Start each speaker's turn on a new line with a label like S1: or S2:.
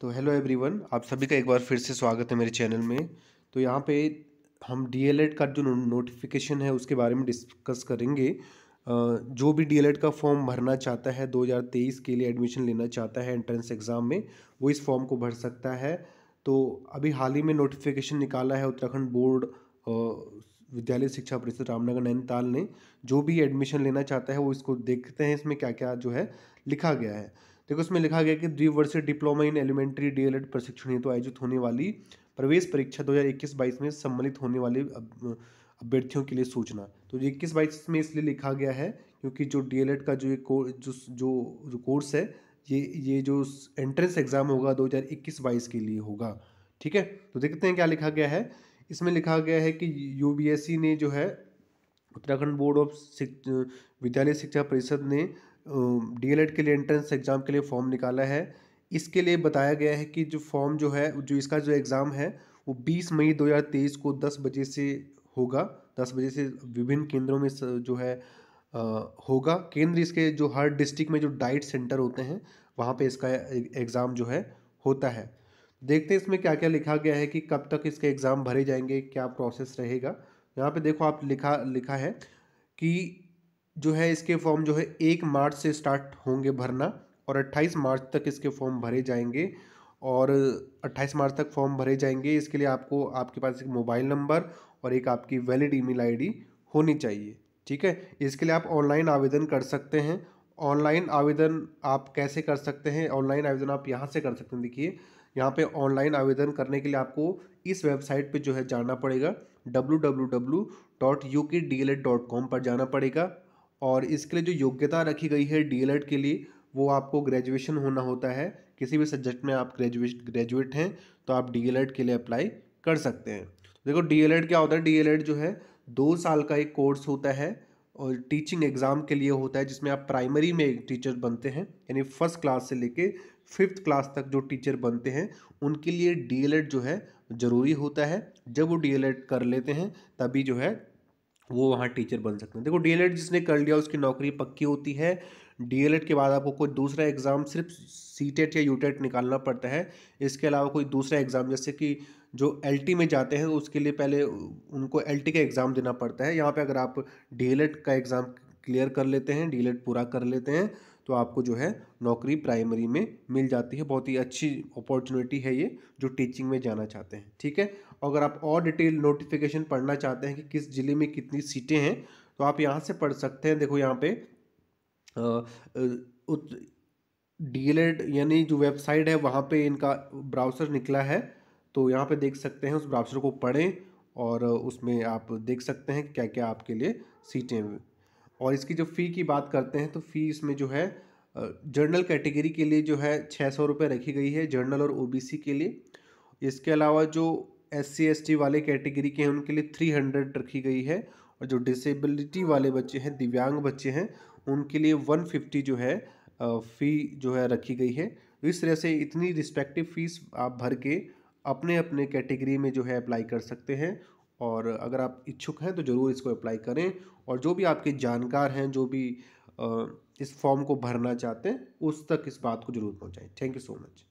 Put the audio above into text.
S1: तो hello everyone आप सभी का एक बार फिर से स्वागत है मेरे चैनल में तो यहाँ पे हम डीएलएड e का जो नोटिफिकेशन है उसके बारे में डिस्कस करेंगे जो भी डीएलएड e का फॉर्म भरना चाहता है 2023 के लिए एडमिशन लेना चाहता है एंट्रेंस एग्ज़ाम में वो इस फॉर्म को भर सकता है तो अभी हाल ही में नोटिफिकेशन निकाला है उत्तराखंड बोर्ड विद्यालय शिक्षा परिषद रामनगर नैनीताल ने जो भी एडमिशन लेना चाहता है वो इसको देखते हैं इसमें क्या क्या जो है लिखा गया है देखो इसमें लिखा गया कि द्विवर्षीय डिप्लोमा इन एलिमेंट्री डीएलएड प्रशिक्षण हेतु आयोजित होने वाली प्रवेश परीक्षा 2021-22 में सम्मिलित होने वाले अभ्यर्थियों के लिए सूचना तो इक्कीस बाईस में इसलिए लिखा गया है क्योंकि जो डीएलएड का जो एक जो जो कोर्स है ये ये जो एंट्रेंस एग्ज़ाम होगा 2021-22 के लिए होगा ठीक है तो देखते हैं क्या लिखा गया है इसमें लिखा गया है कि यू ने जो है उत्तराखंड बोर्ड ऑफ विद्यालय शिक्षा परिषद ने डी के लिए एंट्रेंस एग्ज़ाम के लिए फॉर्म निकाला है इसके लिए बताया गया है कि जो फॉर्म जो है जो इसका जो एग्ज़ाम है वो 20 मई 2023 को 10 बजे से होगा 10 बजे से विभिन्न केंद्रों में जो है आ, होगा केंद्र इसके जो हर डिस्ट्रिक्ट में जो डाइट सेंटर होते हैं वहाँ पे इसका एग्ज़ाम जो है होता है देखते हैं इसमें क्या क्या लिखा गया है कि कब तक इसके एग्ज़ाम भरे जाएंगे क्या प्रोसेस रहेगा यहाँ पे देखो आप लिखा लिखा है कि जो है इसके फॉर्म जो है एक मार्च से स्टार्ट होंगे भरना और अट्ठाईस मार्च तक इसके फॉर्म भरे जाएंगे और 28 मार्च तक फॉर्म भरे जाएंगे इसके लिए आपको आपके पास एक मोबाइल नंबर और एक आपकी वैलिड ईमेल आईडी होनी चाहिए ठीक है इसके लिए आप ऑनलाइन आवेदन कर सकते हैं ऑनलाइन आवेदन आप कैसे कर सकते हैं ऑनलाइन आवेदन आप यहाँ से कर सकते हैं देखिए यहाँ पे ऑनलाइन आवेदन करने के लिए आपको इस वेबसाइट पे जो है जाना पड़ेगा W W W dot U K D L Ed dot com पर जाना पड़ेगा और इसके लिए जो योग्यता रखी गई है डीएलएड के लिए वो आपको ग्रेजुएशन होना होता है किसी भी सब्जेक्ट में आप ग्रेजुएश ग्रेजुएट हैं तो आप डीएलएड के लिए अप्लाई कर सकते हैं देखो डीएलएड क्या होता है डीएलएड जो है दो साल का एक कोर्स होता है और टीचिंग एग्ज़ाम के लिए होता है जिसमें आप प्राइमरी में टीचर बनते हैं यानी फर्स्ट क्लास से लेके फिफ्थ क्लास तक जो टीचर बनते हैं उनके लिए डीएलएड जो है ज़रूरी होता है जब वो डीएलएड कर लेते हैं तभी जो है वो वहाँ टीचर बन सकते हैं देखो डी जिसने कर लिया उसकी नौकरी पक्की होती है डी के बाद आपको कोई दूसरा एग्ज़ाम सिर्फ सी e या यू e निकालना पड़ता है इसके अलावा कोई दूसरा एग्ज़ाम जैसे कि जो एल में जाते हैं उसके लिए पहले उनको एल का एग्ज़ाम देना पड़ता है यहाँ पर अगर आप डी का एग्ज़ाम क्लियर कर लेते हैं डी पूरा कर लेते हैं तो आपको जो है नौकरी प्राइमरी में मिल जाती है बहुत ही अच्छी अपॉर्चुनिटी है ये जो टीचिंग में जाना चाहते हैं ठीक है अगर आप और डिटेल नोटिफिकेशन पढ़ना चाहते हैं कि किस ज़िले में कितनी सीटें हैं तो आप यहाँ से पढ़ सकते हैं देखो यहाँ पे डीएलएड यानी जो वेबसाइट है वहाँ पे इनका ब्राउज़र निकला है तो यहाँ पे देख सकते हैं उस ब्राउज़र को पढ़ें और उसमें आप देख सकते हैं क्या क्या आपके लिए सीटें और इसकी जो फ़ी की बात करते हैं तो फ़ी इसमें जो है जर्नल कैटेगरी के लिए जो है छः सौ रुपये रखी गई है जर्नल और ओबीसी के लिए इसके अलावा जो एस सी वाले कैटेगरी के हैं उनके लिए थ्री हंड्रेड रखी गई है और जो डिसेबिलिटी वाले बच्चे हैं दिव्यांग बच्चे हैं उनके लिए वन फिफ्टी जो है फ़ी जो है रखी गई है तो इस तरह से इतनी रिस्पेक्टिव फ़ीस आप भर के अपने अपने कैटेगरी में जो है अप्लाई कर सकते हैं और अगर आप इच्छुक हैं तो ज़रूर इसको अप्लाई करें और जो भी आपके जानकार हैं जो भी इस फॉर्म को भरना चाहते हैं उस तक इस बात को ज़रूर पहुँचाएँ थैंक यू सो मच